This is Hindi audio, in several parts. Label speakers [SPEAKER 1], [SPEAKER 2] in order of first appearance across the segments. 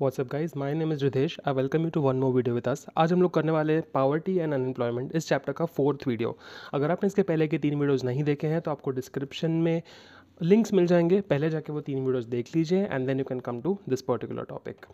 [SPEAKER 1] WhatsApp guys my name is Ridhesh I welcome you to one more video with us आज हम लोग करने वाले हैं पावर्टी एंड अनएम्प्लॉयमेंट इस चैप्टर का फोर्थ वीडियो अगर आपने इसके पहले के तीन वीडियोज़ नहीं देखे हैं तो आपको डिस्क्रिप्शन में लिंक्स मिल जाएंगे पहले जाके वो तीन वीडियोज़ देख लीजिए and then you can come to this particular topic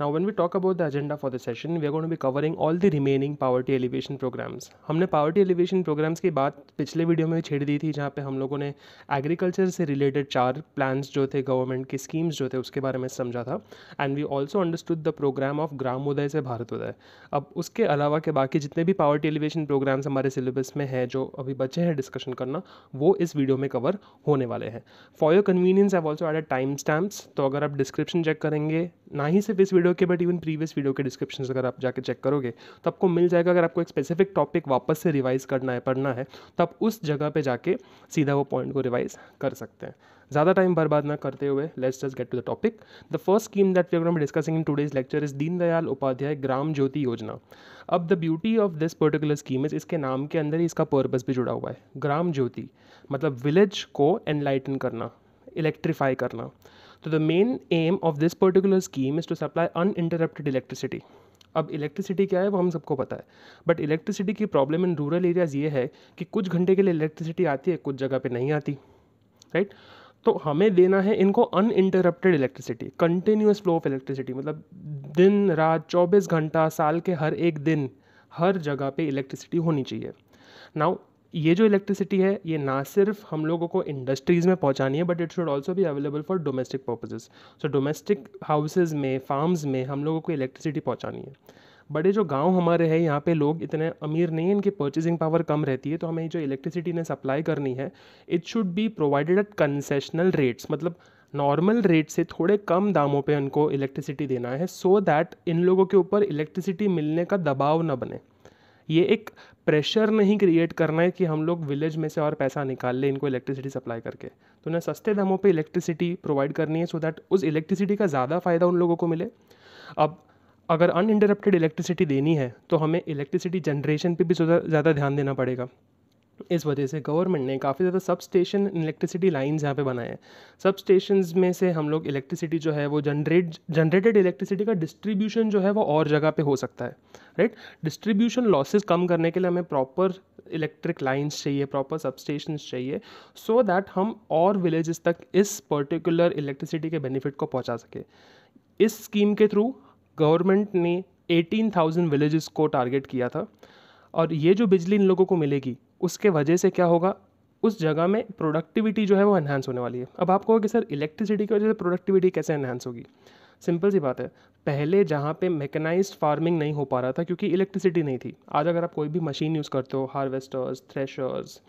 [SPEAKER 1] now when we talk about the agenda for the session we are going to be covering all the remaining poverty alleviation programmes हमने पावर्टी एलिवेशन प्रोग्राम्स की बात पिछले वीडियो में छेड़ दी थी जहाँ पे हम लोगों ने एग्रीकल्चर से रिलेटेड चार प्लान्स जो थे गवर्नमेंट की स्कीम्स जो थे उसके बारे में समझा था and we also understood the programme of Gram Uday से भारत उदय अब उसके अलावा के बाकी जितने भी पावर्टी एलिवेशन प्रोग्राम्स हमारे सिलेबस में हैं जो अभी बचे हैं डिस्कशन करना वो इस वीडियो में कवर होने वाले हैं for your convenience I also add a time stamps तो अगर आप डिस्क्रिप्शन चेक करेंगे ना ही सिर्फ इस वीडियो वीडियो के बट इवन प्रीवियस वीडियो के डिस्क्रिप्शन अगर आप जाके चेक करोगे तो आपको मिल जाएगा अगर आपको एक स्पेसिफिक टॉपिक वापस से रिवाइज करना है पढ़ना है तो आप उस जगह पर जाके सीधा वो पॉइंट को रिवाइज कर सकते हैं ज़्यादा टाइम बर्बाद ना करते हुए let's just get to the topic the first scheme that we are discussing in today's lecture is Deendayal Upadhyaya Gram Jyoti Yojana अब the beauty of this particular scheme is इसके नाम के अंदर ही इसका पर्पस भी जुड़ा हुआ है ग्राम ज्योति मतलब विलेज को एनलाइटन करना इलेक्ट्रीफाई करना तो the main aim of this particular scheme is to supply uninterrupted electricity अब इलेक्ट्रिसिटी क्या है वो हम सबको पता है बट इलेक्ट्रिसिटी की प्रॉब्लम इन रूरल एरियाज़ ये है कि कुछ घंटे के लिए इलेक्ट्रिसिटी आती है कुछ जगह पे नहीं आती राइट तो हमें देना है इनको uninterrupted electricity continuous flow of electricity मतलब दिन रात 24 घंटा साल के हर एक दिन हर जगह पे इलेक्ट्रिसिटी होनी चाहिए नाउ ये जो इलेक्ट्रिसिटी है ये ना सिर्फ हम लोगों को इंडस्ट्रीज़ में पहुंचानी है बट इट शुड ऑल्सो भी available for domestic purposes so domestic houses में फार्म्स में हम लोगों को इलेक्ट्रिसिटी पहुंचानी है बड़े जो गांव हमारे हैं यहाँ पे लोग इतने अमीर नहीं हैं इनकी परचेजिंग पावर कम रहती है तो हमें जो इलेक्ट्रिसिटी ने सप्लाई करनी है it should be provided at concessional rates मतलब नॉर्मल रेट से थोड़े कम दामों पे उनको इलेक्ट्रिसिटी देना है सो so दैट इन लोगों के ऊपर इलेक्ट्रिसिटी मिलने का दबाव ना बने ये एक प्रेशर नहीं क्रिएट करना है कि हम लोग विलेज में से और पैसा निकाल लें इनको इलेक्ट्रिसिटी सप्लाई करके तो उन्हें सस्ते दामों पे इलेक्ट्रिसिटी प्रोवाइड करनी है सो so दैट उस इलेक्ट्रिसिटी का ज़्यादा फ़ायदा उन लोगों को मिले अब अगर अनइंटरप्टेड इलेक्ट्रिसिटी देनी है तो हमें इलेक्ट्रिसिटी जनरेशन पे भी ज़्यादा ध्यान देना पड़ेगा इस वजह से गवर्नमेंट ने काफ़ी ज़्यादा सब स्टेशन इलेक्ट्रिसिटी लाइन्स यहाँ पे बनाए हैं सब स्टेशन में से हम लोग इलेक्ट्रिसिटी जो है वो जनरेट जनरेटेड इलेक्ट्रिसिटी का डिस्ट्रीब्यूशन जो है वो और जगह पे हो सकता है राइट डिस्ट्रीब्यूशन लॉसेस कम करने के लिए हमें प्रॉपर इलेक्ट्रिक लाइन्स चाहिए प्रॉपर सब स्टेशन चाहिए सो so दैट हम और विलेजेस तक इस पर्टिकुलर इलेक्ट्रिसिटी के बेनिफिट को पहुँचा सके इस स्कीम के थ्रू गवर्नमेंट ने एटीन थाउजेंड विलेजेस को टारगेट किया था और ये जो बिजली इन लोगों को मिलेगी उसके वजह से क्या होगा उस जगह में प्रोडक्टिविटी जो है वो एनहेंस होने वाली है अब आप कहोगे सर इलेक्ट्रिसिटी की वजह से प्रोडक्टिविटी कैसे एनहेंस होगी सिंपल सी बात है पहले जहाँ पे मैकेनाइज फार्मिंग नहीं हो पा रहा था क्योंकि इलेक्ट्रिसिटी नहीं थी आज अगर आप कोई भी मशीन यूज़ करते हो हार्वेस्टर्स थ्रेशर्स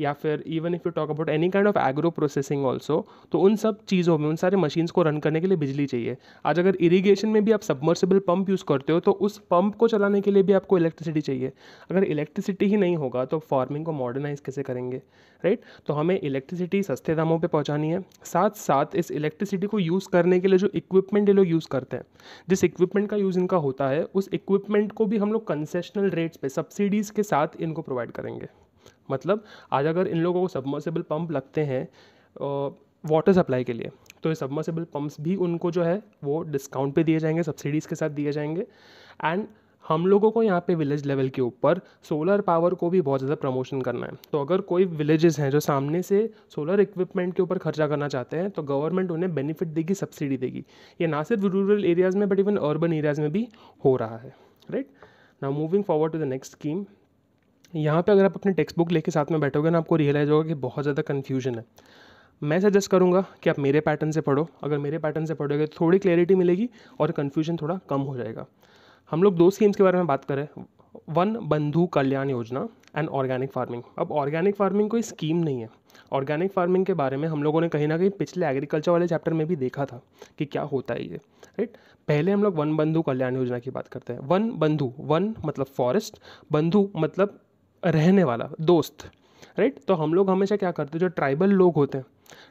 [SPEAKER 1] या फिर even if you talk about any kind of agro processing also तो उन सब चीज़ों में उन सारे मशीन्स को रन करने के लिए बिजली चाहिए आज अगर इरीगेशन में भी आप सबमर्सिबल पंप यूज़ करते हो तो उस पंप को चलाने के लिए भी आपको इलेक्ट्रिसिटी चाहिए अगर इलेक्ट्रिसिटी ही नहीं होगा तो फार्मिंग को मॉडर्नाइज कैसे करेंगे राइट right? तो हमें इलेक्ट्रिसिटी सस्ते दामों पे पहुंचानी है साथ साथ इस इलेक्ट्रिसिटी को यूज़ करने के लिए जो इक्विपमेंट ये लोग यूज़ करते हैं जिस इक्विपमेंट का यूज़ इनका होता है उस इक्विपमेंट को भी हम लोग कंसेशनल रेट्स पे सब्सिडीज़ के साथ इनको प्रोवाइड करेंगे मतलब आज अगर इन लोगों को सबमर्सिबल पंप लगते हैं वाटर सप्लाई के लिए तो ये सबमर्सिबल पंप्स भी उनको जो है वो डिस्काउंट पे दिए जाएंगे सब्सिडीज़ के साथ दिए जाएंगे एंड हम लोगों को यहाँ पे विलेज लेवल के ऊपर सोलर पावर को भी बहुत ज़्यादा प्रमोशन करना है तो अगर कोई विलेजेस हैं जो सामने से सोलर इक्विपमेंट के ऊपर खर्चा करना चाहते हैं तो गवर्नमेंट उन्हें बेनिफिट देगी सब्सिडी देगी ये ना सिर्फ रूरल एरियाज़ में बट इवन अर्बन एरियाज़ में भी हो रहा है right now moving forward to the next scheme यहाँ पे अगर आप अपनी टेक्स्ट बुक लेके साथ में बैठोगे ना आपको रियलाइज़ होगा कि बहुत ज़्यादा कन्फ्यूजन है मैं सजेस्ट करूँगा कि आप मेरे पैटर्न से पढ़ो अगर मेरे पैटर्न से पढ़ोगे तो थोड़ी क्लैरिटी मिलेगी और कन्फ्यूजन थोड़ा कम हो जाएगा हम लोग दो स्कीम्स के बारे में बात करें one Bandhu Kalyan Yojana and organic farming अब ऑर्गेनिक फार्मिंग कोई स्कीम नहीं है ऑर्गेनिक फार्मिंग के बारे में हम लोगों ने कहीं ना कहीं पिछले एग्रीकल्चर वाले चैप्टर में भी देखा था कि क्या होता है ये राइट पहले हम लोग वन बंधु कल्याण योजना की बात करते हैं वन बंधु वन मतलब फॉरेस्ट बंधु मतलब रहने वाला दोस्त राइट तो हम लोग हमेशा क्या करते हैं जो ट्राइबल लोग होते हैं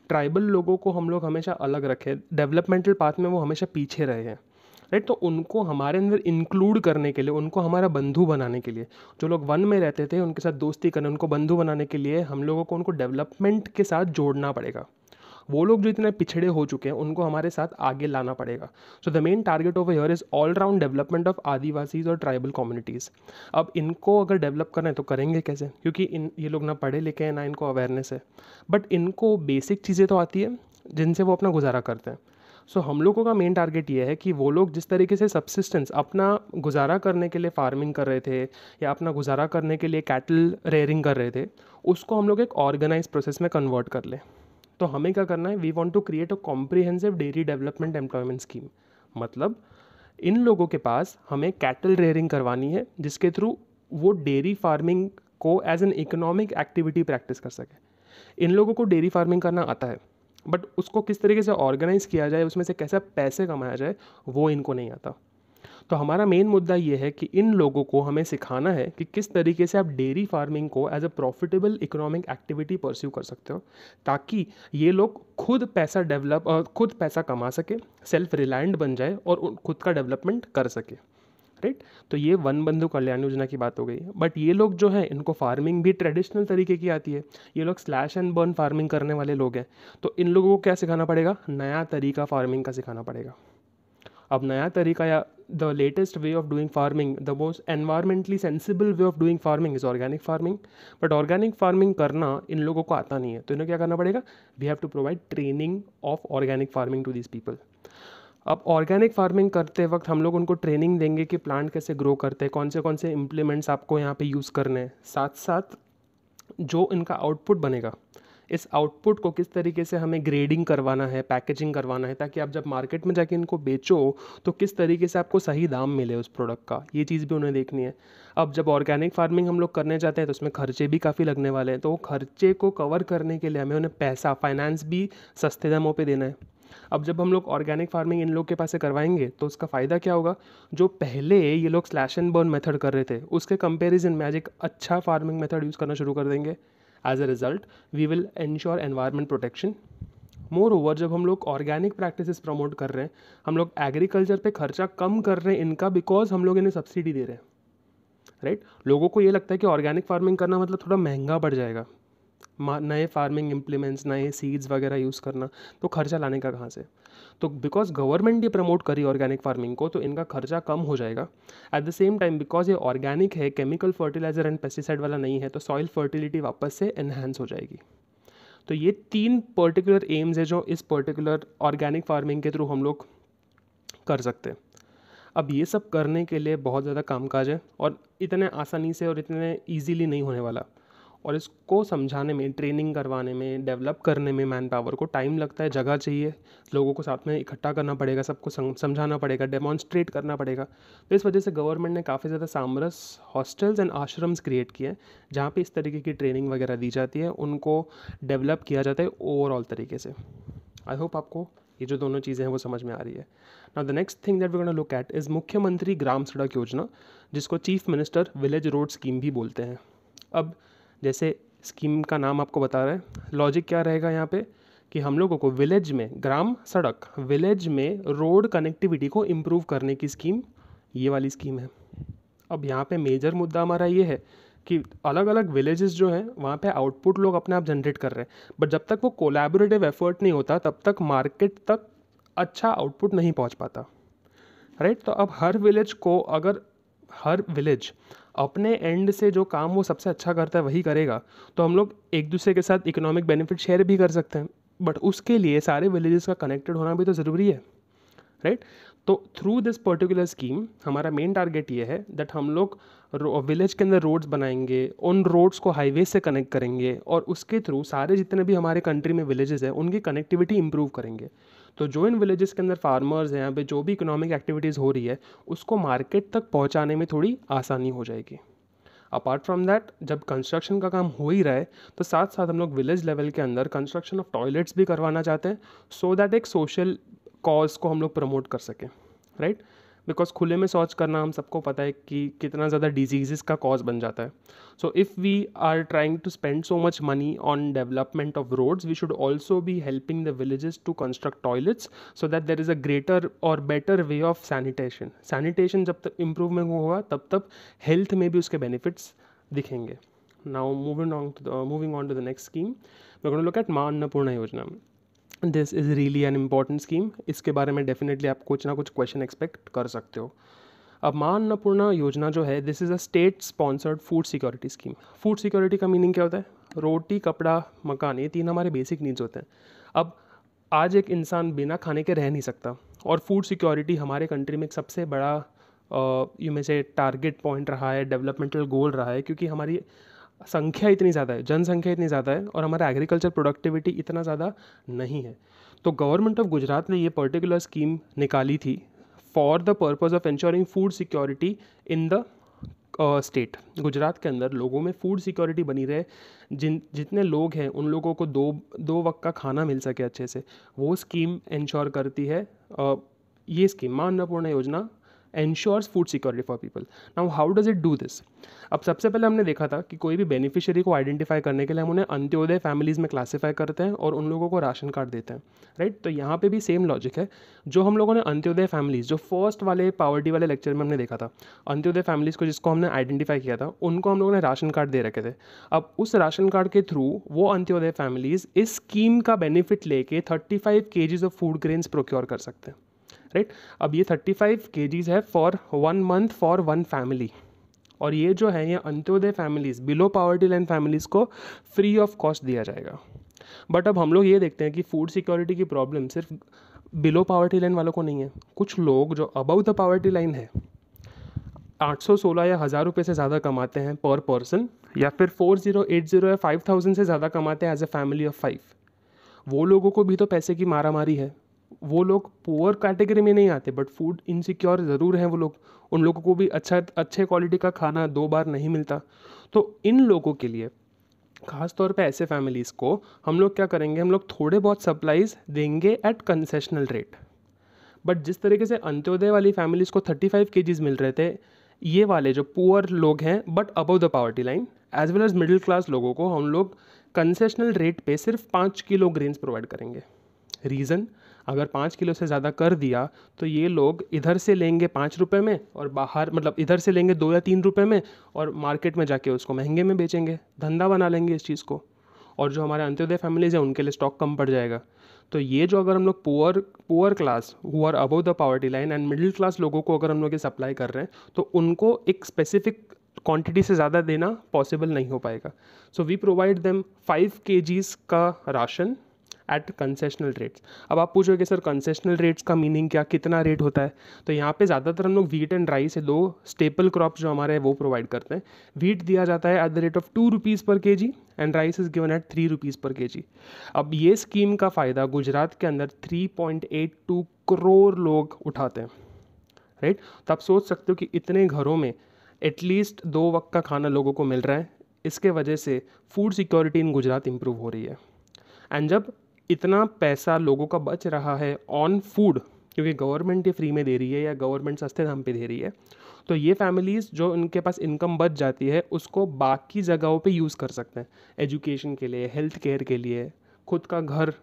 [SPEAKER 1] ट्राइबल लोगों को हम लोग हमेशा अलग रखे डेवलपमेंटल पाथ में वो हमेशा पीछे रहे हैं राइट तो उनको हमारे अंदर इंक्लूड करने के लिए उनको हमारा बंधु बनाने के लिए जो लोग वन में रहते थे उनके साथ दोस्ती करने उनको बंधु बनाने के लिए हम लोगों को उनको डेवलपमेंट के साथ जोड़ना पड़ेगा वो लोग जो इतने पिछड़े हो चुके हैं उनको हमारे साथ आगे लाना पड़ेगा so the main target of here is all round development of Adivasis और ट्राइबल कम्युनिटीज़ अब इनको अगर डेवलप करना है तो करेंगे कैसे क्योंकि इन ये लोग ना पढ़े लिखे हैं ना इनको अवेयरनेस है बट इनको बेसिक चीज़ें तो आती है जिनसे वो अपना गुजारा करते हैं सो so, हम लोगों का मेन टारगेट ये है कि वो लोग जिस तरीके से सब्सिस्टेंस अपना गुजारा करने के लिए फार्मिंग कर रहे थे या अपना गुजारा करने के लिए कैटल रेयरिंग कर रहे थे उसको हम लोग एक ऑर्गेनाइज प्रोसेस में कन्वर्ट कर लें तो हमें क्या करना है we want to create a comprehensive dairy development employment scheme मतलब इन लोगों के पास हमें कैटल रेयरिंग करवानी है जिसके थ्रू वो डेयरी फार्मिंग को as an economic activity practice कर सके इन लोगों को डेयरी फार्मिंग करना आता है बट उसको किस तरीके से ऑर्गेनाइज़ किया जाए उसमें से कैसे पैसे कमाया जाए वो इनको नहीं आता तो हमारा मेन मुद्दा ये है कि इन लोगों को हमें सिखाना है कि किस तरीके से आप डेयरी फार्मिंग को as a profitable economic activity pursue कर सकते हो ताकि ये लोग खुद पैसा डेवलप खुद पैसा कमा सके सेल्फ रिलायंट बन जाए और खुद का डेवलपमेंट कर सके राइट तो ये वन बंधु कल्याण योजना की बात हो गई बट ये लोग जो है इनको फार्मिंग भी ट्रेडिशनल तरीके की आती है ये लोग स्लैश एंड बर्न फार्मिंग करने वाले लोग हैं तो इन लोगों को क्या सिखाना पड़ेगा नया तरीका फार्मिंग का सिखाना पड़ेगा अब नया तरीका या the latest way of doing farming the most environmentally sensible way of doing farming is organic farming but organic farming karna in logo ko aata nahi hai to इन्हें kya karna padega we have to provide training of organic farming to these people अब ऑर्गेनिक फार्मिंग करते वक्त हम लोग उनको ट्रेनिंग देंगे कि प्लांट कैसे ग्रो करते हैं कौन से कौन से इम्प्लीमेंट्स आपको यहाँ पे यूज़ करने हैं साथ साथ जो इनका आउटपुट बनेगा इस आउटपुट को किस तरीके से हमें ग्रेडिंग करवाना है पैकेजिंग करवाना है ताकि आप जब मार्केट में जाके इनको बेचो तो किस तरीके से आपको सही दाम मिले उस प्रोडक्ट का ये चीज़ भी उन्हें देखनी है अब जब ऑर्गेनिक फार्मिंग हम लोग करने जाते हैं तो उसमें खर्चे भी काफ़ी लगने वाले हैं तो वो खर्चे को कवर करने के लिए हमें उन्हें पैसा फाइनेंस भी सस्ते दामों पर देना है अब जब हम लोग ऑर्गेनिक फार्मिंग इन लोग के पास से करवाएंगे तो उसका फ़ायदा क्या होगा जो पहले ये लोग स्लैश एंड बर्न मेथड कर रहे थे उसके कंपैरिजन में आज एक अच्छा फार्मिंग मेथड यूज़ करना शुरू कर देंगे as a result we will ensure environment protection moreover जब हम लोग ऑर्गेनिक प्रैक्टिस प्रमोट कर रहे हैं हम लोग एग्रीकल्चर पे खर्चा कम कर रहे हैं इनका बिकॉज हम लोग इन्हें सब्सिडी दे रहे हैं राइट right? लोगों को ये लगता है कि ऑर्गेनिक फार्मिंग करना मतलब थोड़ा महंगा पड़ जाएगा नए फार्मिंग इम्प्लीमेंट्स नए सीड्स वगैरह यूज़ करना तो खर्चा लाने का कहाँ से तो बिकॉज गवर्नमेंट ये प्रमोट करी ऑर्गेनिक फार्मिंग को तो इनका खर्चा कम हो जाएगा at the same time because ये ऑर्गेनिक है केमिकल फर्टिलाइजर एंड पेस्टिसाइड वाला नहीं है तो सॉइल फर्टिलिटी वापस से एनहेंस हो जाएगी तो ये तीन पर्टिकुलर एम्स है जो इस पर्टिकुलर ऑर्गेनिक फार्मिंग के थ्रू हम लोग कर सकते हैं अब ये सब करने के लिए बहुत ज़्यादा कामकाज है और इतने आसानी से और इतने ईजीली नहीं होने वाला और इसको समझाने में ट्रेनिंग करवाने में डेवलप करने में मैन पावर को टाइम लगता है जगह चाहिए लोगों को साथ में इकट्ठा करना पड़ेगा सबको समझाना पड़ेगा डेमॉन्स्ट्रेट करना पड़ेगा तो इस वजह से गवर्नमेंट ने काफ़ी ज़्यादा Samras hostels and ashrams create किए हैं जहाँ पर इस तरीके की ट्रेनिंग वगैरह दी जाती है उनको डेवलप किया जाता है ओवरऑल तरीके से आई होप आपको ये जो दोनों चीज़ें हैं वो समझ में आ रही है now the next thing that we gonna look at is Mukhyamantri Gram Sadak Yojana जिसको chief minister village road scheme भी बोलते हैं अब जैसे स्कीम का नाम आपको बता रहा है लॉजिक क्या रहेगा यहाँ पे कि हम लोगों को विलेज में ग्राम सड़क विलेज में रोड कनेक्टिविटी को इम्प्रूव करने की स्कीम ये वाली स्कीम है अब यहाँ पे मेजर मुद्दा हमारा ये है कि अलग अलग विलेजेस जो हैं वहाँ पे आउटपुट लोग अपने आप जनरेट कर रहे हैं बट जब तक वो कोलैबोरेटिव एफर्ट नहीं होता तब तक मार्केट तक अच्छा आउटपुट नहीं पहुँच पाता राइट तो अब हर विलेज को अगर हर विलेज अपने एंड से जो काम वो सबसे अच्छा करता है वही करेगा तो हम लोग एक दूसरे के साथ इकोनॉमिक बेनिफिट शेयर भी कर सकते हैं बट उसके लिए सारे विलेजेस का कनेक्टेड होना भी तो ज़रूरी है राइट right? तो थ्रू दिस पर्टिकुलर स्कीम हमारा मेन टारगेट ये है दैट हम लोग विलेज के अंदर रोड्स बनाएंगे उन रोड्स को हाईवे से कनेक्ट करेंगे और उसके थ्रू सारे जितने भी हमारे कंट्री में विलेजेस हैं उनकी कनेक्टिविटी इंप्रूव करेंगे तो जो इन विलेजेस के अंदर फार्मर्स हैं अभी जो भी इकोनॉमिक एक्टिविटीज़ हो रही है उसको मार्केट तक पहुँचाने में थोड़ी आसानी हो जाएगी अपार्ट फ्रॉम दैट जब कंस्ट्रक्शन का काम हो ही रहा है तो साथ साथ हम लोग विलेज लेवल के अंदर कंस्ट्रक्शन ऑफ टॉयलेट्स भी करवाना चाहते हैं सो दैट एक सोशल कॉज को हम लोग प्रमोट कर सकें राइट right? बिकॉज खुले में शौच करना हम सबको पता है कि कितना ज़्यादा डिजीजेस का कॉज बन जाता है so if we are trying to spend so much money on development of roads we should also be helping the villages to construct toilets so that there is a greater और better way of sanitation sanitation जब तक इम्प्रूवमेंट होगा तब तक हेल्थ में भी उसके बेनिफिट्स दिखेंगे now moving on to moving on to the next scheme next scheme we're going to look at this is really an important scheme इसके बारे में डेफिनेटली आप कुछ ना कुछ क्वेश्चन एक्सपेक्ट कर सकते हो अब मान अन्नपूर्णा योजना जो है this is a state sponsored food security scheme food security का मीनिंग क्या होता है रोटी कपड़ा मकान ये तीन हमारे बेसिक नीड्स होते हैं अब आज एक इंसान बिना खाने के रह नहीं सकता और फूड सिक्योरिटी हमारे कंट्री में एक सबसे बड़ा यू में से टारगेट पॉइंट रहा है डेवलपमेंटल गोल रहा है क्योंकि हमारी संख्या इतनी ज़्यादा है जनसंख्या इतनी ज़्यादा है और हमारा एग्रीकल्चर प्रोडक्टिविटी इतना ज़्यादा नहीं है तो गवर्नमेंट ऑफ गुजरात ने ये पर्टिकुलर स्कीम निकाली थी for the purpose of ensuring food security in the state Gujarat के अंदर लोगों में फूड सिक्योरिटी बनी रहे जिन जितने लोग हैं उन लोगों को दो दो वक्त का खाना मिल सके अच्छे से वो स्कीम इंश्योर करती है uh, ये scheme Maa Annapurna Yojana ensures food security for people now how does it do this अब सबसे पहले हमने देखा था कि कोई भी बेनिफिशियरी को आइडेंटिफाई करने के लिए हम उन्हें अंत्योदय फैमिलीज़ में क्लासीफाई करते हैं और उन लोगों को राशन कार्ड देते हैं राइट right? तो यहाँ पे भी सेम लॉजिक है जो हम लोगों ने अंत्योदय फैमिलीज़ जो फर्स्ट वाले पावर्टी वाले लेक्चर में हमने देखा था अंत्योदय फैमिलीज़ को जिसको हमने आइडेंटिफाई किया था उनको हम लोगों ने राशन कार्ड दे रखे थे अब उस राशन कार्ड के थ्रू वो अंत्योदय फैमिलीज़ इस स्कीम का बेनिफिट लेके थर्टी फाइव के ऑफ फूड ग्रेन्स प्रोक्योर कर सकते हैं राइट अब ये थर्टी फाइव के है for one month for one family और ये जो है ये Antyodaya families below poverty line families को फ्री ऑफ कॉस्ट दिया जाएगा बट अब हम लोग ये देखते हैं कि फूड सिक्योरिटी की प्रॉब्लम सिर्फ बिलो पावर्टी लाइन वालों को नहीं है कुछ लोग जो अबव द पावर्टी लाइन है 816 या हज़ार रुपये से ज़्यादा कमाते हैं पर पर्सन या फिर 4080 या 5000 से ज़्यादा कमाते हैं as a family of five वो लोगों को भी तो पैसे की मारा मारी है वो लोग पुअर कैटेगरी में नहीं आते बट फूड इनसिक्योर ज़रूर हैं वो लोग उन लोगों को भी अच्छा अच्छे क्वालिटी का खाना दो बार नहीं मिलता तो इन लोगों के लिए खास तौर पे ऐसे फैमिलीज़ को हम लोग क्या करेंगे हम लोग थोड़े बहुत सप्लाईज देंगे एट कंसेशनल रेट बट जिस तरीके से अंत्योदय वाली फैमिलीज़ को थर्टी फाइव के मिल रहे थे ये वाले जो पुअर लोग हैं but above the poverty line as well as middle class लोगों को हम लोग कंसेशनल रेट पे सिर्फ पाँच किलो ग्रेन्स प्रोवाइड करेंगे रीज़न अगर पाँच किलो से ज़्यादा कर दिया तो ये लोग इधर से लेंगे पाँच रुपये में और बाहर मतलब इधर से लेंगे दो या तीन रुपये में और मार्केट में जाके उसको महंगे में बेचेंगे धंधा बना लेंगे इस चीज़ को और जो हमारे अंत्योदय फैमिलीज़ हैं उनके लिए स्टॉक कम पड़ जाएगा तो ये जो अगर हम लोग poor poor class who are above the poverty line and middle class लोगों को अगर हम लोग ये सप्लाई कर रहे हैं तो उनको एक स्पेसिफिक क्वांटिटी से ज़्यादा देना पॉसिबल नहीं हो पाएगा so we provide them five के का राशन एट कंसेशनल रेट्स अब आप पूछोगे सर कंसेशनल रेट्स का मीनिंग क्या कितना रेट होता है तो यहाँ पे ज़्यादातर हम लोग वीट एंड राइस है दो स्टेपल क्रॉप जो हमारे हैं वो प्रोवाइड करते हैं वीट दिया जाता है at the rate of two rupees per K G and rice is given at three rupees per K जी अब ये स्कीम का फ़ायदा गुजरात के अंदर three point eight two crore लोग उठाते हैं राइट तो आप सोच सकते हो कि इतने घरों में एटलीस्ट दो वक्त का खाना लोगों को मिल रहा है इसके वजह से food security in Gujarat improve हो रही है एंड जब इतना पैसा लोगों का बच रहा है ऑन फूड क्योंकि गवर्नमेंट ये फ्री में दे रही है या गवर्नमेंट सस्ते दाम पे दे रही है तो ये फैमिलीज़ जो उनके पास इनकम बच जाती है उसको बाकी जगहों पे यूज़ कर सकते हैं एजुकेशन के लिए हेल्थ केयर के लिए खुद का घर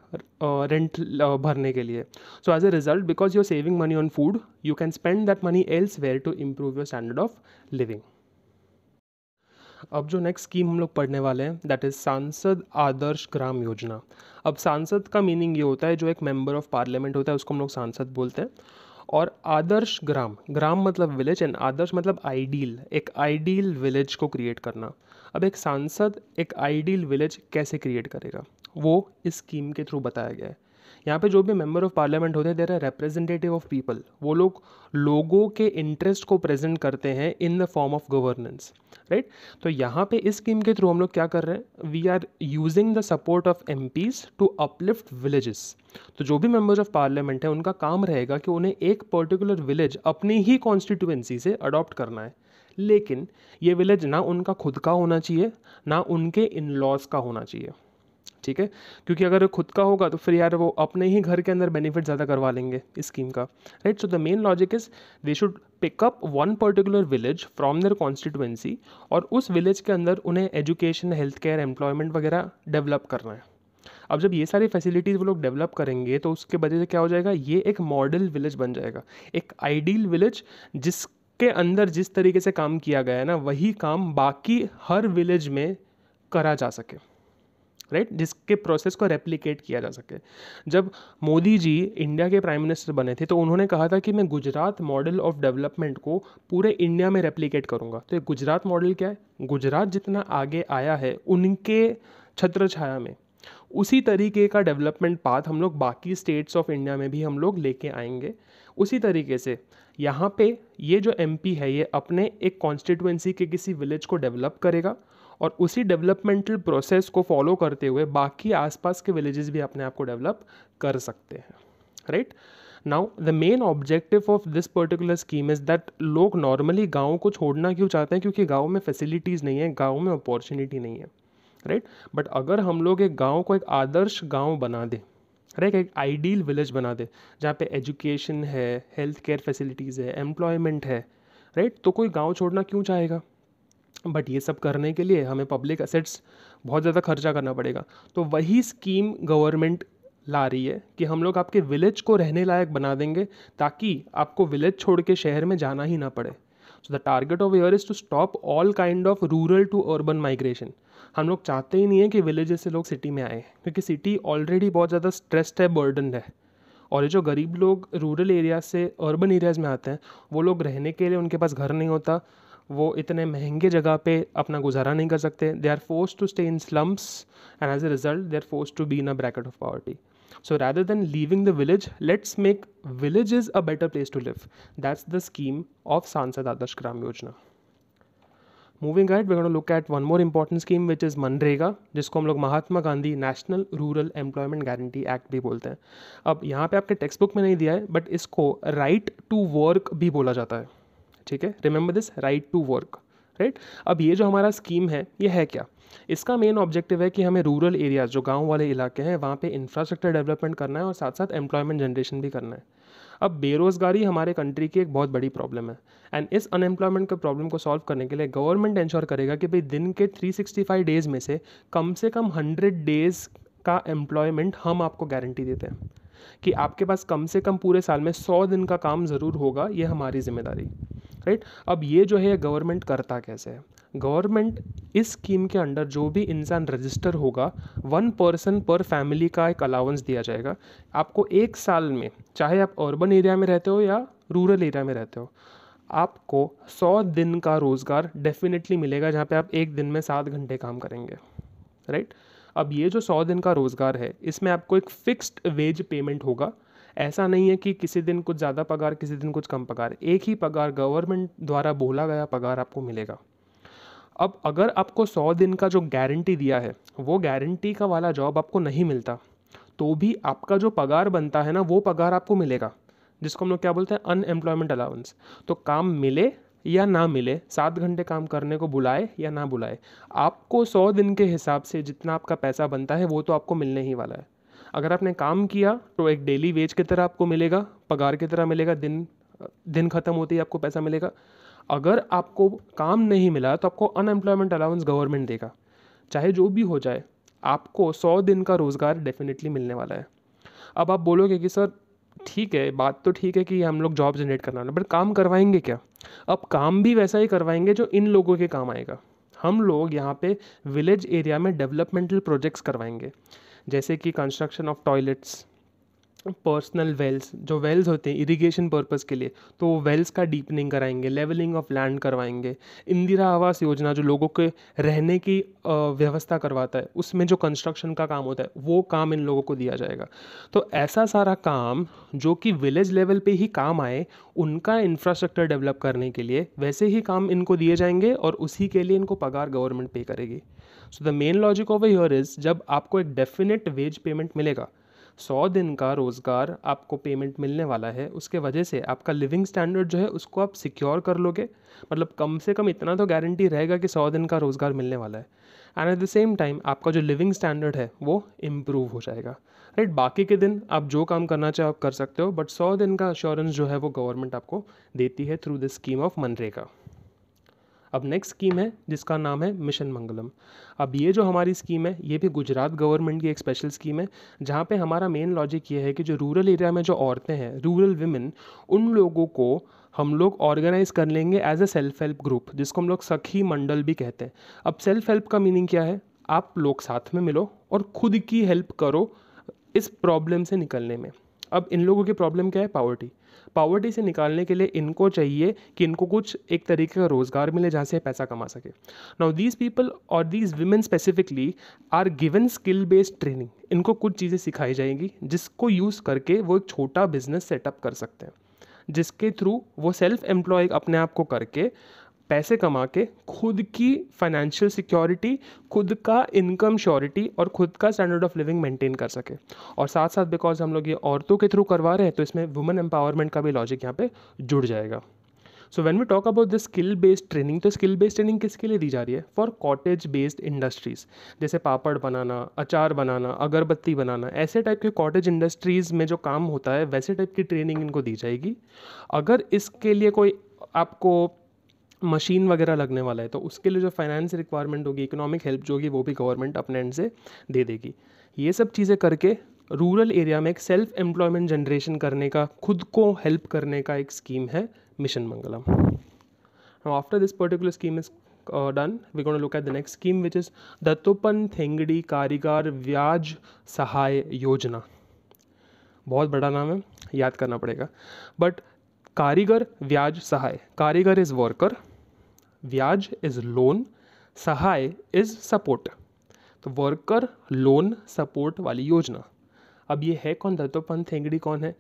[SPEAKER 1] रेंट भरने के लिए so as a result because your saving money on food you can spend that money elsewhere to improve your standard of living अब जो नेक्स्ट स्कीम हम लोग पढ़ने वाले हैं दैट इज़ सांसद आदर्श ग्राम योजना अब सांसद का मीनिंग ये होता है जो एक मेंबर ऑफ पार्लियामेंट होता है उसको हम लोग सांसद बोलते हैं और आदर्श ग्राम ग्राम मतलब विलेज एंड आदर्श मतलब आइडियल एक आइडियल विलेज को क्रिएट करना अब एक सांसद एक आइडियल विलेज कैसे क्रिएट करेगा वो इस स्कीम के थ्रू बताया गया है यहाँ पे जो भी मेंबर ऑफ पार्लियामेंट होते हैं there are representative of people वो लोग लोगों के इंटरेस्ट को प्रेजेंट करते हैं in the form of governance right तो यहाँ पे इस स्कीम के थ्रू हम लोग क्या कर रहे हैं we are using the support of them to uplift villages तो जो भी मेंबर्स ऑफ पार्लियामेंट है उनका काम रहेगा कि उन्हें एक पर्टिकुलर विलेज अपनी ही कॉन्स्टिट्यूएंसी से अडॉप्ट करना है लेकिन ये विलेज ना उनका खुद का होना चाहिए ना उनके इन लॉज का होना चाहिए ठीक है क्योंकि अगर खुद का होगा तो फिर यार वो अपने ही घर के अंदर बेनिफिट ज़्यादा करवा लेंगे इस स्कीम का right so the main logic is they should pick up one particular village from their constituency और उस विलेज के अंदर उन्हें एजुकेशन हेल्थ केयर एम्प्लॉयमेंट वगैरह डेवलप करना है अब जब ये सारी फैसिलिटीज़ वो लोग डेवलप करेंगे तो उसके वजह से क्या हो जाएगा ये एक मॉडल विलेज बन जाएगा एक आइडियल विलेज जिसके अंदर जिस तरीके से काम किया गया है ना वही काम बाकी हर विलेज में करा जा सके राइट जिसके प्रोसेस को रेप्लीकेट किया जा सके जब मोदी जी इंडिया के प्राइम मिनिस्टर बने थे तो उन्होंने कहा था कि मैं गुजरात मॉडल ऑफ डेवलपमेंट को पूरे इंडिया में रेप्लीकेट करूँगा तो गुजरात मॉडल क्या है गुजरात जितना आगे आया है उनके छत्र छाया में उसी तरीके का डेवलपमेंट पाथ हम लोग बाकी स्टेट्स ऑफ इंडिया में भी हम लोग लेके आएंगे उसी तरीके से यहाँ पे ये जो एमपी है ये अपने एक कॉन्स्टिट्यूंसी के किसी विलेज को डेवलप करेगा और उसी डेवलपमेंटल प्रोसेस को फॉलो करते हुए बाकी आसपास के विलेजेस भी अपने आप को डेवलप कर सकते हैं right now the main objective of this particular scheme is that लोग नॉर्मली गाँव को छोड़ना क्यों चाहते हैं क्योंकि गाँव में फैसिलिटीज़ नहीं है गाँव में अपॉर्चुनिटी नहीं है राइट right? बट अगर हम लोग एक गाँव को एक आदर्श गाँव बना दें राइट एक आइडियल विलेज बना दे जहाँ पे एजुकेशन है हेल्थ केयर फैसिलिटीज़ है एम्प्लॉयमेंट है राइट right? तो कोई गांव छोड़ना क्यों चाहेगा बट ये सब करने के लिए हमें पब्लिक असेट्स बहुत ज़्यादा खर्चा करना पड़ेगा तो वही स्कीम गवर्नमेंट ला रही है कि हम लोग आपके विलेज को रहने लायक बना देंगे ताकि आपको विलेज छोड़ के शहर में जाना ही ना पड़े so the target of year is to stop all kind of rural to urban migration हम लोग चाहते ही नहीं है कि विलेज से लोग सिटी में आए क्योंकि सिटी ऑलरेडी बहुत ज़्यादा स्ट्रेस्ड है बर्डन है और ये जो गरीब लोग रूरल एरिया से अर्बन एरियाज़ में आते हैं वो लोग रहने के लिए उनके पास घर नहीं होता वो इतने महंगे जगह पे अपना गुजारा नहीं कर सकते they are force to stay in slums and as a result they are force to be in a bracket of poverty so rather than leaving the village let's make village is a better place to live that's the scheme of Sansad Adarsh Gram Yojana moving ahead, we're look at one more one scheme which is MNREGA जिसको हम लोग Mahatma Gandhi National Rural Employment Guarantee act भी बोलते हैं अब यहाँ पे आपके टेक्स्ट बुक में नहीं दिया है बट इसको राइट टू वर्क भी बोला जाता है ठीक है remember this right to work right अब ये जो हमारा स्कीम है ये है क्या इसका मेन ऑब्जेक्टिव है कि हमें रूरल एरियाज जो गांव वाले इलाके हैं वहाँ पे इंफ्रास्ट्रक्चर डेवलपमेंट करना है और साथ साथ एम्प्लॉयमेंट जनरेशन भी करना है अब बेरोज़गारी हमारे कंट्री की एक बहुत बड़ी प्रॉब्लम है एंड इस अनएम्प्लॉयमेंट के प्रॉब्लम को सॉल्व करने के लिए गवर्नमेंट इंश्योर करेगा कि भाई दिन के 365 डेज़ में से कम से कम 100 डेज़ का एम्प्लॉयमेंट हम आपको गारंटी देते हैं कि आपके पास कम से कम पूरे साल में सौ दिन का काम ज़रूर होगा ये हमारी जिम्मेदारी राइट अब ये जो है गवर्नमेंट करता कैसे है गवर्नमेंट इस स्कीम के अंडर जो भी इंसान रजिस्टर होगा वन पर्सन पर फैमिली का एक अलाउंस दिया जाएगा आपको एक साल में चाहे आप अर्बन एरिया में रहते हो या रूरल एरिया में रहते हो आपको सौ दिन का रोज़गार डेफिनेटली मिलेगा जहाँ पे आप एक दिन में सात घंटे काम करेंगे राइट right? अब ये जो सौ दिन का रोज़गार है इसमें आपको एक फ़िक्स्ड वेज पेमेंट होगा ऐसा नहीं है कि किसी दिन कुछ ज़्यादा पगार किसी दिन कुछ कम पगार एक ही पगार गवर्नमेंट द्वारा बोला गया पगार आपको मिलेगा अब अगर आपको सौ दिन का जो गारंटी दिया है वो गारंटी का वाला जॉब आपको नहीं मिलता तो भी आपका जो पगार बनता है ना वो पगार आपको मिलेगा जिसको हम लोग क्या बोलते हैं अनएम्प्लॉयमेंट अलाउंस तो काम मिले या ना मिले सात घंटे काम करने को बुलाए या ना बुलाए आपको सौ दिन के हिसाब से जितना आपका पैसा बनता है वो तो आपको मिलने ही वाला है अगर आपने काम किया तो एक डेली वेज की तरह आपको मिलेगा पगार की तरह मिलेगा दिन दिन ख़त्म होते ही आपको पैसा मिलेगा अगर आपको काम नहीं मिला तो आपको अनएम्प्लॉयमेंट अलाउंस गवर्नमेंट देगा चाहे जो भी हो जाए आपको सौ दिन का रोज़गार डेफिनेटली मिलने वाला है अब आप बोलोगे कि सर ठीक है बात तो ठीक है कि हम लोग जॉब जनरेट करना बट काम करवाएंगे क्या अब काम भी वैसा ही करवाएंगे जो इन लोगों के काम आएगा हम लोग यहाँ पे विलेज एरिया में डेवलपमेंटल प्रोजेक्ट्स करवाएंगे जैसे कि construction of toilets personal wells जो वेल्स होते हैं इरिगेशन पर्पस के लिए तो वो वेल्स का डीपनिंग कराएंगे लेवलिंग ऑफ लैंड करवाएंगे इंदिरा आवास योजना जो लोगों के रहने की व्यवस्था करवाता है उसमें जो कंस्ट्रक्शन का काम होता है वो काम इन लोगों को दिया जाएगा तो ऐसा सारा काम जो कि विलेज लेवल पर ही काम आए उनका इंफ्रास्ट्रक्चर डेवलप करने के लिए वैसे ही काम इनको दिए जाएंगे और उसी के लिए इनको पगार गवर्नमेंट पे करेगी so the main logic of your is जब आपको एक डेफिनेट वेज पेमेंट मिलेगा सौ दिन का रोज़गार आपको पेमेंट मिलने वाला है उसके वजह से आपका लिविंग स्टैंडर्ड जो है उसको आप सिक्योर कर लोगे मतलब कम से कम इतना तो गारंटी रहेगा कि सौ दिन का रोज़गार मिलने वाला है and at the same time आपका जो लिविंग स्टैंडर्ड है वो इम्प्रूव हो जाएगा राइट right? बाकी के दिन आप जो काम करना चाहे आप कर सकते हो बट सौ दिन का अश्योरेंस जो है वो गवर्नमेंट आपको देती है through the scheme of MNREGA अब नेक्स्ट स्कीम है जिसका नाम है मिशन मंगलम अब ये जो हमारी स्कीम है ये भी गुजरात गवर्नमेंट की एक स्पेशल स्कीम है जहाँ पे हमारा मेन लॉजिक ये है कि जो रूरल एरिया में जो औरतें हैं रूरल वीमेन उन लोगों को हम लोग ऑर्गेनाइज कर लेंगे as a self help group जिसको हम लोग सखी मंडल भी कहते हैं अब सेल्फ हेल्प का मीनिंग क्या है आप लोग साथ में मिलो और खुद की हेल्प करो इस प्रॉब्लम से निकलने में अब इन लोगों की प्रॉब्लम क्या है पावर्टी पावर्टी से निकालने के लिए इनको चाहिए कि इनको कुछ एक तरीके का रोज़गार मिले जहाँ से पैसा कमा सके नाउ दीज पीपल और these women specifically are given skill based training इनको कुछ चीज़ें सिखाई जाएंगी जिसको यूज़ करके वो एक छोटा बिजनेस सेटअप कर सकते हैं जिसके थ्रू वो सेल्फ एम्प्लॉय अपने आप को करके पैसे कमा के खुद की फाइनेंशियल सिक्योरिटी खुद का इनकम श्योरिटी और खुद का स्टैंडर्ड ऑफ लिविंग मेंटेन कर सके और साथ साथ बिकॉज हम लोग ये औरतों के थ्रू करवा रहे हैं तो इसमें वुमेन एम्पावरमेंट का भी लॉजिक यहाँ पे जुड़ जाएगा so when we talk about the skill based training तो स्किल बेस्ड ट्रेनिंग किसके लिए दी जा रही है फॉर कॉटेज बेस्ड इंडस्ट्रीज जैसे पापड़ बनाना अचार बनाना अगरबत्ती बनाना ऐसे टाइप के कॉटेज इंडस्ट्रीज़ में जो काम होता है वैसे टाइप की ट्रेनिंग इनको दी जाएगी अगर इसके लिए कोई आपको मशीन वगैरह लगने वाला है तो उसके लिए जो फाइनेंस रिक्वायरमेंट होगी इकोनॉमिक हेल्प जो होगी वो भी गवर्नमेंट अपने एंड से दे देगी ये सब चीज़ें करके रूरल एरिया में एक सेल्फ एम्प्लॉयमेंट जनरेशन करने का खुद को हेल्प करने का एक स्कीम है mission Mangalam after this particular scheme is done we gonna look at the next scheme which is Dattopant Thengadi Karigar Vyaj सहाय योजना बहुत बड़ा नाम है याद करना पड़ेगा बट कारीगर Vyaj Sahay karigar is worker vyaj is loan sahay is support तो वर्कर लोन सपोर्ट वाली योजना अब ये है कौन दत्तोपंत थेंगड़ी कौन है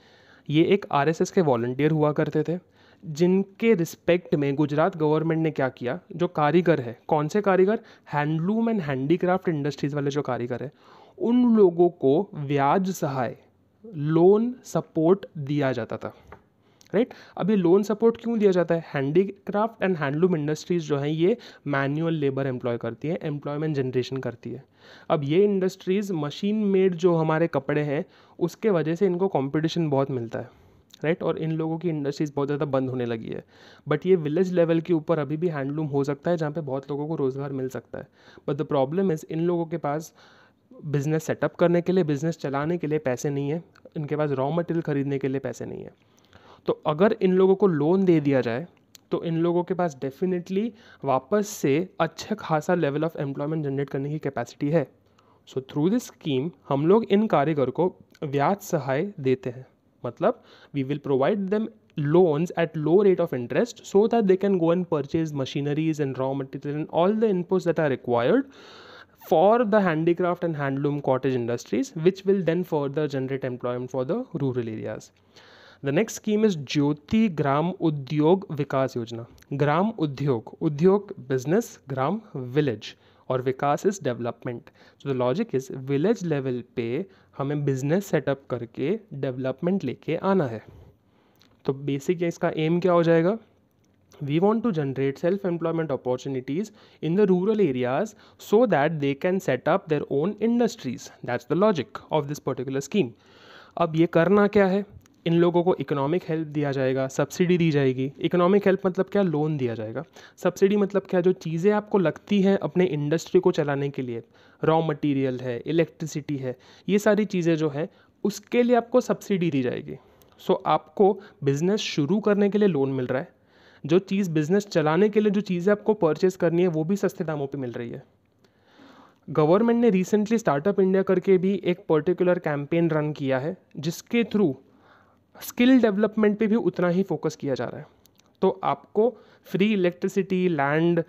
[SPEAKER 1] ये एक एस के वॉल्टियर हुआ करते थे जिनके रिस्पेक्ट में गुजरात गवर्नमेंट ने क्या किया जो कारीगर है कौन से कारीगर हैंडलूम एंड हैंडीक्राफ्ट इंडस्ट्रीज़ वाले जो कारीगर है उन लोगों को व्याज सहाय लोन सपोर्ट दिया जाता था राइट अब ये लोन सपोर्ट क्यों दिया जाता है हैंडीक्राफ्ट एंड हैंडलूम इंडस्ट्रीज जो हैं ये मैनुअल लेबर एम्प्लॉय करती है एम्प्लॉयमेंट जनरेशन करती है अब ये इंडस्ट्रीज़ मशीन मेड जो हमारे कपड़े हैं उसके वजह से इनको कॉम्पिटिशन बहुत मिलता है राइट और इन लोगों की इंडस्ट्रीज़ बहुत ज़्यादा बंद होने लगी है बट ये विलेज लेवल के ऊपर अभी भी हैंडलूम हो सकता है जहाँ पे बहुत लोगों को रोज़गार मिल सकता है बट द प्रॉब्लम इज़ इन लोगों के पास बिज़नेस सेटअप करने के लिए बिज़नेस चलाने के लिए पैसे नहीं है इनके पास रॉ मटेरियल ख़रीदने के लिए पैसे नहीं है तो अगर इन लोगों को लोन दे दिया जाए तो इन लोगों के पास डेफिनेटली वापस से अच्छा खासा लेवल ऑफ एम्प्लॉयमेंट जनरेट करने की कैपेसिटी है सो थ्रू दिस स्कीम हम लोग इन कारीगर को व्याज सहाय देते हैं मतलब we will provide them loans at low rate of interest so that they can go and purchase machineries and raw material and all the inputs that are required for the handicraft and handloom cottage industries which will then further generate employment for the rural areas the next scheme is Jyoti Gram Udyog Vikas योजना ग्राम उद्योग उद्योग बिजनेस ग्राम विलेज और vikas is development so the logic is village level पे हमें बिजनेस सेटअप करके डेवलपमेंट लेके आना है तो बेसिक इसका एम क्या हो जाएगा we want to generate self employment opportunities in the rural areas so that they can set up their own industries that's the logic of this particular scheme अब ये करना क्या है इन लोगों को इकोनॉमिक हेल्प दिया जाएगा सब्सिडी दी जाएगी इकोनॉमिक हेल्प मतलब क्या लोन दिया जाएगा सब्सिडी मतलब क्या जो चीज़ें आपको लगती हैं अपने इंडस्ट्री को चलाने के लिए रॉ मटेरियल है इलेक्ट्रिसिटी है ये सारी चीज़ें जो है उसके लिए आपको सब्सिडी दी जाएगी सो so, आपको बिज़नेस शुरू करने के लिए लोन मिल रहा है जो चीज़ बिज़नेस चलाने के लिए जो चीज़ें आपको परचेस करनी है वो भी सस्ते दामों पर मिल रही है गवर्नमेंट ने रिसेंटली स्टार्टअप इंडिया करके भी एक पर्टिकुलर कैंपेन रन किया है जिसके थ्रू स्किल डेवलपमेंट पे भी उतना ही फोकस किया जा रहा है तो आपको free electricity land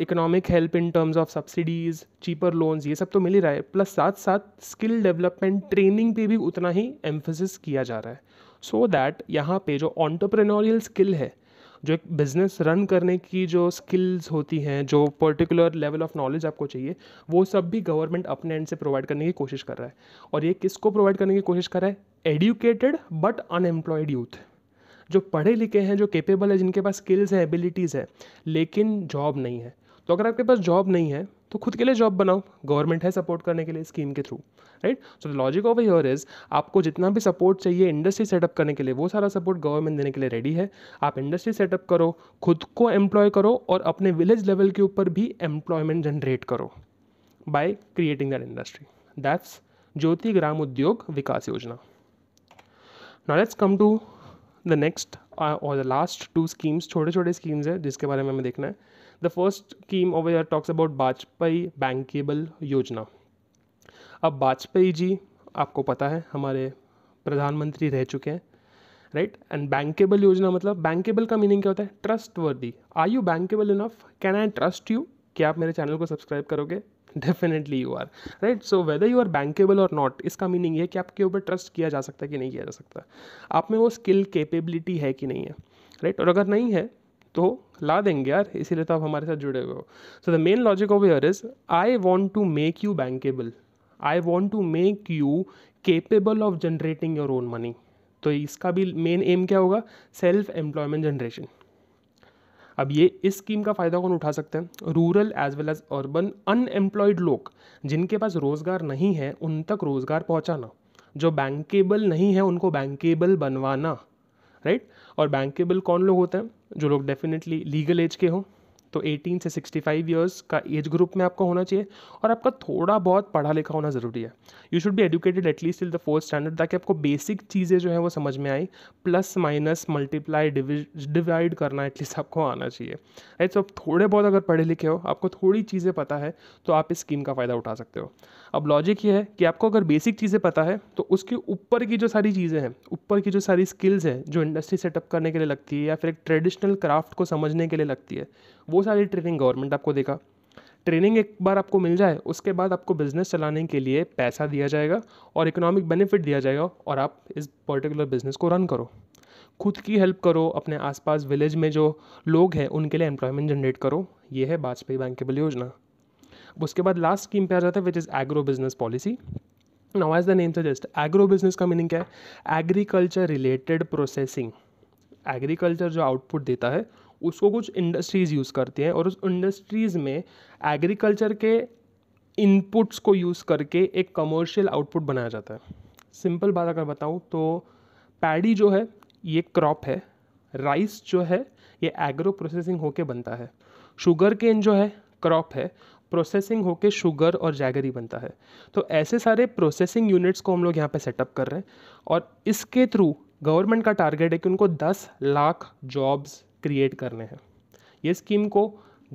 [SPEAKER 1] economic help in terms of subsidies cheaper loans ये सब तो मिल ही रहा है प्लस साथ साथ स्किल डेवलपमेंट ट्रेनिंग पे भी उतना ही एम्फोसिस किया जा रहा है सो दैट यहाँ पे जो ऑन्टरप्रेनोरियल स्किल है जो एक बिज़नेस रन करने की जो स्किल्स होती हैं जो पर्टिकुलर लेवल ऑफ नॉलेज आपको चाहिए वो सब भी गवर्नमेंट अपने एंड से प्रोवाइड करने की कोशिश कर रहा है और ये किसको प्रोवाइड करने की कोशिश कर रहा है एडुकेटेड बट अनएम्प्लॉयड यूथ जो पढ़े लिखे हैं जो केपेबल है जिनके पास स्किल्स हैं एबिलिटीज़ है लेकिन जॉब नहीं है तो अगर आपके पास जॉब नहीं है तो खुद के लिए जॉब बनाओ गवर्नमेंट है सपोर्ट करने के लिए स्कीम के through right so the logic of your is आपको जितना भी सपोर्ट चाहिए इंडस्ट्री सेटअप करने के लिए वो सारा सपोर्ट गवर्नमेंट देने के लिए रेडी है आप इंडस्ट्री सेटअप करो खुद को एम्प्लॉय करो और अपने विलेज लेवल के ऊपर भी एम्प्लॉयमेंट जनरेट करो by creating that industry that's Jyoti Gram Udyog Vikas Yojana now let's come to the next और द लास्ट टू स्कीम्स छोटे छोटे स्कीम्स है जिसके बारे में हमें देखना है the first scheme over talks about Vajpayee bankable Yojana अब वाजपेयी जी आपको पता है हमारे प्रधानमंत्री रह चुके हैं राइट एंड बैंकेबल योजना मतलब बैंकेबल का मीनिंग क्या होता है trustworthy are you bankable enough can I trust you क्या आप मेरे चैनल को सब्सक्राइब करोगे definitely you are right so whether you are bankable or not इसका मीनिंग ये कि आपके ऊपर ट्रस्ट किया जा सकता है कि नहीं किया जा सकता आप में वो स्किल कैपेबिलिटी है कि नहीं है राइट right? और अगर नहीं है तो ला देंगे यार इसीलिए तो आप हमारे साथ जुड़े हुए हो so the main logic of your is I want to make you bankable I want to make you capable of generating your own money तो इसका भी मेन एम क्या होगा सेल्फ एम्प्लॉयमेंट जनरेशन अब ये इस स्कीम का फ़ायदा कौन उठा सकते हैं rural as well as urban unemployed लोग जिनके पास रोज़गार नहीं है उन तक रोज़गार पहुंचाना जो बैंकेबल नहीं है उनको बैंकेबल बनवाना राइट और बैंकेबल कौन लोग होते हैं जो लोग डेफिनेटली लीगल एज के हों तो 18 से 65 ईयर्स का एज ग्रुप में आपको होना चाहिए और आपका थोड़ा बहुत पढ़ा लिखा होना ज़रूरी है यू शुड भी educated at least till the fourth standard ताकि आपको बेसिक चीज़ें जो है वो समझ में आई प्लस माइनस मल्टीप्लाई डिवाइड करना एटलीस्ट आपको आना चाहिए राइट सो आप थोड़े बहुत अगर पढ़े लिखे हो आपको थोड़ी चीज़ें पता है तो आप इस स्कीम का फ़ायदा उठा सकते हो अब लॉजिक ये है कि आपको अगर बेसिक चीज़ें पता है तो उसके ऊपर की जो सारी चीज़ें हैं ऊपर की जो सारी स्किल्स हैं जो इंडस्ट्री सेटअप करने के लिए लगती है या फिर एक ट्रेडिशनल क्राफ्ट को समझने के लिए लगती है वो सारी ट्रेनिंग गवर्नमेंट आपको देगा ट्रेनिंग एक बार आपको मिल जाए उसके बाद आपको बिज़नेस चलाने के लिए पैसा दिया जाएगा और इकोनॉमिक बेनिफिट दिया जाएगा और आप इस पर्टिकुलर बिज़नेस को रन करो खुद की हेल्प करो अपने आसपास विलेज में जो लोग हैं उनके लिए एम्प्लॉयमेंट जनरेट करो ये है वाजपेयी बैंकेबल योजना उसके बाद लास्ट स्कीम पे आ जाता है which is agro business policy now as the name suggest agro business का मीनिंग क्या है एग्रीकल्चर रिलेटेड प्रोसेसिंग एग्रीकल्चर जो आउटपुट देता है उसको कुछ इंडस्ट्रीज़ यूज़ करती हैं और उस इंडस्ट्रीज़ में एग्रीकल्चर के इनपुट्स को यूज़ करके एक कमर्शियल आउटपुट बनाया जाता है सिंपल बात अगर बताऊँ तो पैडी जो है ये क्रॉप है राइस जो है ये एग्रो प्रोसेसिंग होके बनता है शुगर केन जो है क्रॉप है प्रोसेसिंग होके शुगर और जैगरी बनता है तो ऐसे सारे प्रोसेसिंग यूनिट्स को हम लोग यहाँ पे सेटअप कर रहे हैं और इसके थ्रू गवर्नमेंट का टारगेट है कि उनको 10 लाख जॉब्स क्रिएट करने हैं ये स्कीम को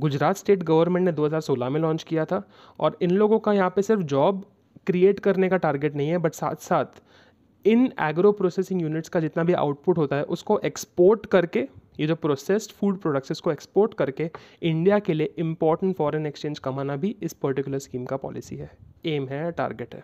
[SPEAKER 1] गुजरात स्टेट गवर्नमेंट ने 2016 में लॉन्च किया था और इन लोगों का यहाँ पे सिर्फ जॉब क्रिएट करने का टारगेट नहीं है बट साथ साथ इन एग्रो प्रोसेसिंग यूनिट्स का जितना भी आउटपुट होता है उसको एक्सपोर्ट करके ये जो प्रोसेस्ड फूड प्रोडक्ट्स इसको एक्सपोर्ट करके इंडिया के लिए इम्पोर्टेंट फॉरेन एक्सचेंज कमाना भी इस पर्टिकुलर स्कीम का पॉलिसी है एम है टारगेट है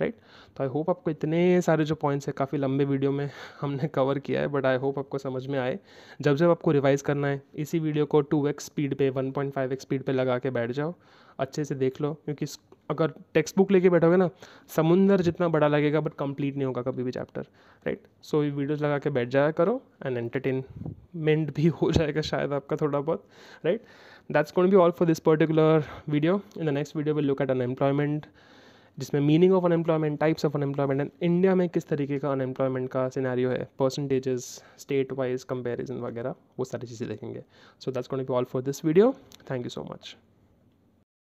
[SPEAKER 1] राइट तो आई होप आपको इतने सारे जो पॉइंट्स हैं काफ़ी लंबे वीडियो में हमने कवर किया है बट आई होप आपको समझ में आए जब जब आपको रिवाइज़ करना है इसी वीडियो को टू एक्स स्पीड पे one point five X speed पे लगा के बैठ जाओ अच्छे से देख लो क्योंकि अगर टेक्स्ट बुक लेके बैठोगे ना समुंदर जितना बड़ा लगेगा बट कंप्लीट नहीं होगा कभी भी चैप्टर राइट सो ये वीडियोज़ लगा के बैठ जाया करो एंड एंटरटेनमेंट भी हो जाएगा शायद आपका थोड़ा बहुत right that's can't be all for this particular video in the next video will look at unemployment जिसमें meaning of unemployment types of unemployment and India में किस तरीके का अनएम्प्लॉयमेंट का सिनारियो है परसेंटेजेस स्टेट वाइज कंपेरिजन वगैरह वो सारी चीज़ें देखेंगे so that's can't be all for this video thank you so much